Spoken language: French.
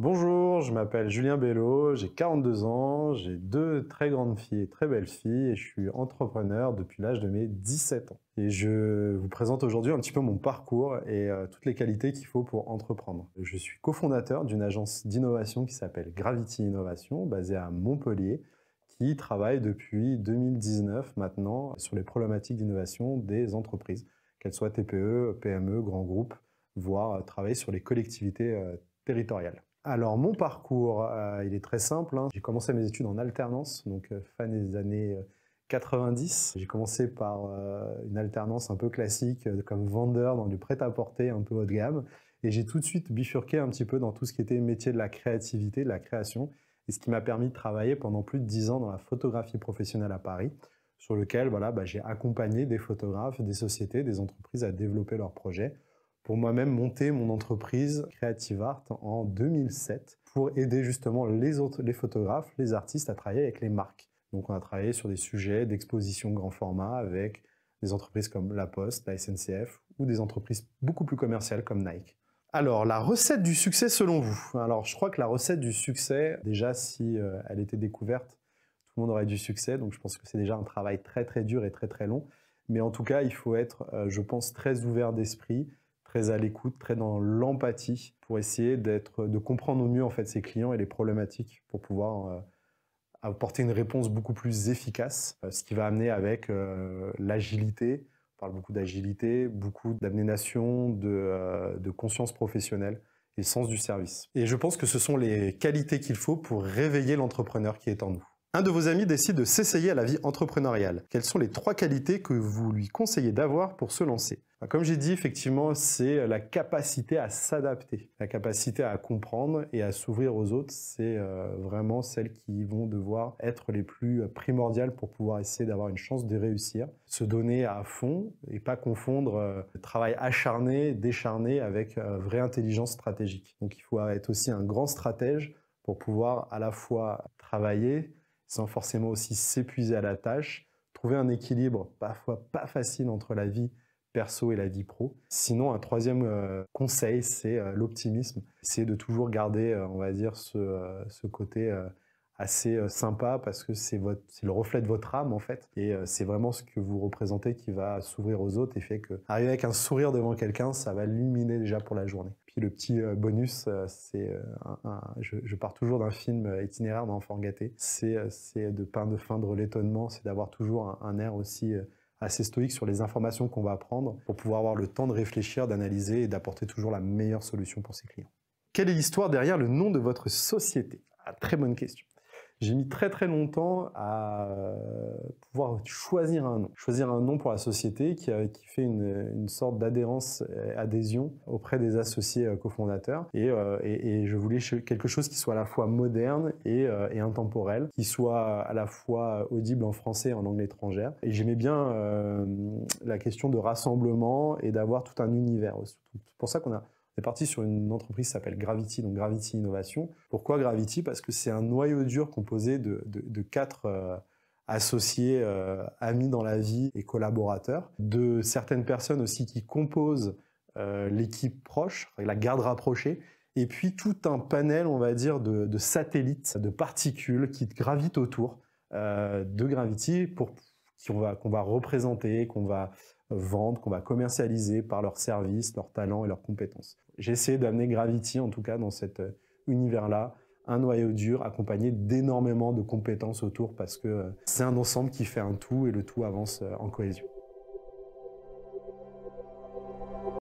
Bonjour, je m'appelle Julien Bello, j'ai 42 ans, j'ai deux très grandes filles et très belles filles et je suis entrepreneur depuis l'âge de mes 17 ans. Et je vous présente aujourd'hui un petit peu mon parcours et euh, toutes les qualités qu'il faut pour entreprendre. Je suis cofondateur d'une agence d'innovation qui s'appelle Gravity Innovation, basée à Montpellier, qui travaille depuis 2019 maintenant sur les problématiques d'innovation des entreprises, qu'elles soient TPE, PME, grands groupes, voire euh, travailler sur les collectivités euh, territoriales. Alors mon parcours, euh, il est très simple. Hein. J'ai commencé mes études en alternance, donc euh, fin des années 90. Euh, j'ai commencé par une alternance un peu classique, comme vendeur dans du prêt-à-porter un peu haut de gamme. Et j'ai tout de suite bifurqué un petit peu dans tout ce qui était métier de la créativité, de la création, et ce qui m'a permis de travailler pendant plus de 10 ans dans la photographie professionnelle à Paris, sur lequel voilà, bah, j'ai accompagné des photographes, des sociétés, des entreprises à développer leurs projets pour moi-même monter mon entreprise Creative Art en 2007 pour aider justement les autres, les photographes, les artistes à travailler avec les marques. Donc on a travaillé sur des sujets d'exposition grand format avec des entreprises comme La Poste, la SNCF ou des entreprises beaucoup plus commerciales comme Nike. Alors, la recette du succès selon vous Alors, je crois que la recette du succès, déjà, si euh, elle était découverte, tout le monde aurait du succès. Donc, je pense que c'est déjà un travail très, très dur et très, très long. Mais en tout cas, il faut être, euh, je pense, très ouvert d'esprit, très à l'écoute, très dans l'empathie pour essayer de comprendre au mieux en fait ses clients et les problématiques pour pouvoir euh, apporter une réponse beaucoup plus efficace, euh, ce qui va amener avec euh, l'agilité. On parle beaucoup d'agilité, beaucoup d'abnégation, de, de conscience professionnelle et sens du service. Et je pense que ce sont les qualités qu'il faut pour réveiller l'entrepreneur qui est en nous. Un de vos amis décide de s'essayer à la vie entrepreneuriale. Quelles sont les trois qualités que vous lui conseillez d'avoir pour se lancer bah, comme j'ai dit, effectivement, c'est la capacité à s'adapter, la capacité à comprendre et à s'ouvrir aux autres. C'est euh, vraiment celles qui vont devoir être les plus euh, primordiales pour pouvoir essayer d'avoir une chance de réussir. Se donner à fond et pas confondre le euh, travail acharné, décharné avec vraie intelligence stratégique. Donc il faut être aussi un grand stratège pour pouvoir à la fois travailler sans forcément aussi s'épuiser à la tâche, trouver un équilibre parfois pas facile entre la vie perso et la vie pro. Sinon, un troisième euh, conseil, c'est euh, l'optimisme. C'est de toujours garder, euh, on va dire, ce, ce côté assez sympa parce que c'est le reflet de votre âme en fait et c'est vraiment ce que vous représentez qui va s'ouvrir aux autres et fait que arriver avec un sourire devant quelqu'un ça va l'illuminer déjà pour la journée puis le petit bonus c'est je, je, pars toujours d'un film itinéraire d'enfant gâté c'est de peindre de feindre l'étonnement c'est d'avoir toujours un air aussi assez stoïque sur les informations qu'on va apprendre pour pouvoir avoir le temps de réfléchir, d'analyser et d'apporter toujours la meilleure solution pour ses clients. Quelle est l'histoire derrière le nom de votre société ah, Très bonne question. J'ai mis très très longtemps à euh, pouvoir choisir un nom. Choisir un nom pour la société qui, fait une, sorte d'adhérence, euh, adhésion auprès des associés euh, cofondateurs. Et, et, je voulais quelque chose qui soit à la fois moderne et, intemporel, qui soit à la fois audible en français et en langue étrangère. Et j'aimais bien la question de rassemblement et d'avoir tout un univers. C'est pour ça qu'on a c'est parti sur une entreprise qui s'appelle Gravity, donc Gravity Innovation. Pourquoi Gravity Parce que c'est un noyau dur composé de, quatre euh, associés, euh, amis dans la vie et collaborateurs, de certaines personnes aussi qui composent euh, l'équipe proche, la garde rapprochée, et puis tout un panel, on va dire, de, de satellites, de particules qui gravitent autour de Gravity pour va, qu'on va représenter, qu'on va euh, vendre, qu'on va commercialiser par leurs services, leurs talents et leurs compétences. J'ai essayé d'amener Gravity, en tout cas, dans cet euh, univers-là, un noyau dur accompagné d'énormément de compétences autour parce que euh, c'est un ensemble qui fait un tout et le tout avance en cohésion.